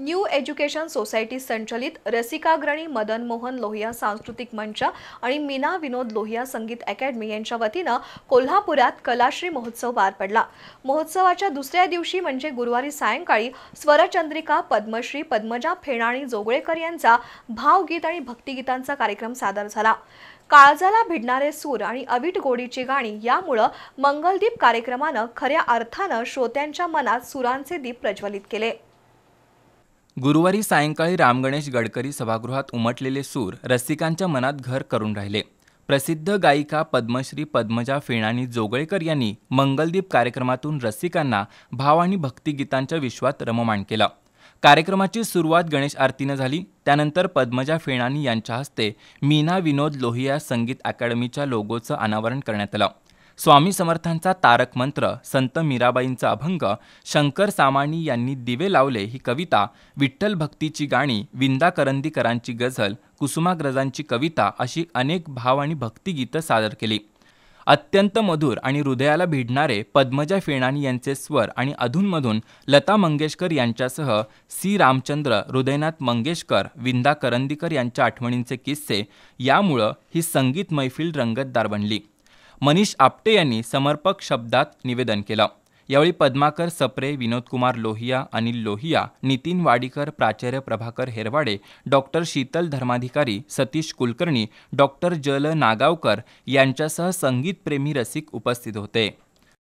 new education society संचलित रसिकाग्रणी मदन मोहन लोहिया सांस्कृतिक मंच आणि मीना विनोद लोहिया संगीत अकॅडमी यांच्या वतीनं कोल्हापुरात कलाश्री महोत्सव पार पडला महोत्सवाच्या दुसऱ्या दिवशी म्हणजे गुरुवारी सायंकाळी स्वरचंद्रिका पद्मश्री पद्मजा फेणाणी जोगळेकर यांचा भावगीत आणि भक्तिगीतांचा कार्यक्रम सादर झाला काळजाला भिडणारे सूर आणि अवीट गोडीची गाणी यामुळं मंगलदीप कार्यक्रमानं खऱ्या अर्थानं श्रोत्यांच्या मनात सुरांचे दीप प्रज्वलित केले गुरुवारी सायंकाळी रामगणेश गडकरी सभागृहात उमटलेले सूर रसिकांच्या मनात घर करून राहिले प्रसिद्ध गायिका पद्मश्री पद्मजा फेणानी जोगळेकर यांनी मंगलदीप कार्यक्रमातून रसिकांना भाव आणि भक्तिगीतांच्या विश्वात रममाण केलं कार्यक्रमाची सुरुवात गणेश आरतीनं झाली त्यानंतर पद्मजा फेणानी यांच्या हस्ते मीना विनोद लोहिया संगीत अकॅडमीच्या लोगोचं अनावरण करण्यात आलं स्वामी समर्थांचा तारक मंत्र संत मीराबाईंचा अभंग शंकर सामाणी यांनी दिवे लावले ही कविता विठ्ठल भक्तीची गाणी विंदा करंदीकरांची गझल कुसुमाग्रजांची कविता अशी अनेक भाव आणि भक्तिगीतं सादर केली अत्यंत मधुर आणि हृदयाला भिडणारे पद्मजा फेणानी यांचे स्वर आणि अधूनमधून लता मंगेशकर यांच्यासह सी रामचंद्र हृदयनाथ मंगेशकर विंदा करंदीकर यांच्या आठवणींचे किस्से यामुळं ही संगीत मैफिल रंगतदार बनली मनीष आपटे यांनी समर्पक शब्दात निवेदन केलं यावेळी पद्माकर सप्रे विनोदकुमार लोहिया अनिल लोहिया नितीन वाडीकर प्राचार्य प्रभाकर हेरवाडे डॉक्टर शीतल धर्माधिकारी सतीश कुलकर्णी डॉक्टर जल नागावकर यांच्यासह संगीतप्रेमी रसिक उपस्थित होते